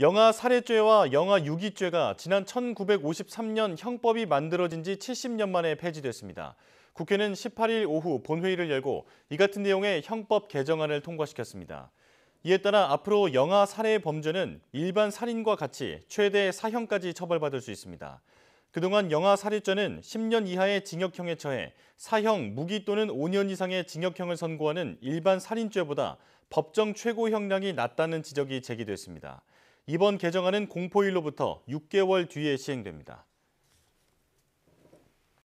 영아 살해죄와 영아 유기죄가 지난 1953년 형법이 만들어진 지 70년 만에 폐지됐습니다. 국회는 18일 오후 본회의를 열고 이 같은 내용의 형법 개정안을 통과시켰습니다. 이에 따라 앞으로 영아 살해 범죄는 일반 살인과 같이 최대 사형까지 처벌받을 수 있습니다. 그동안 영아 살해죄는 10년 이하의 징역형에 처해 사형, 무기 또는 5년 이상의 징역형을 선고하는 일반 살인죄보다 법정 최고 형량이 낮다는 지적이 제기됐습니다. 이번 개정안은 공포일로부터 6개월 뒤에 시행됩니다.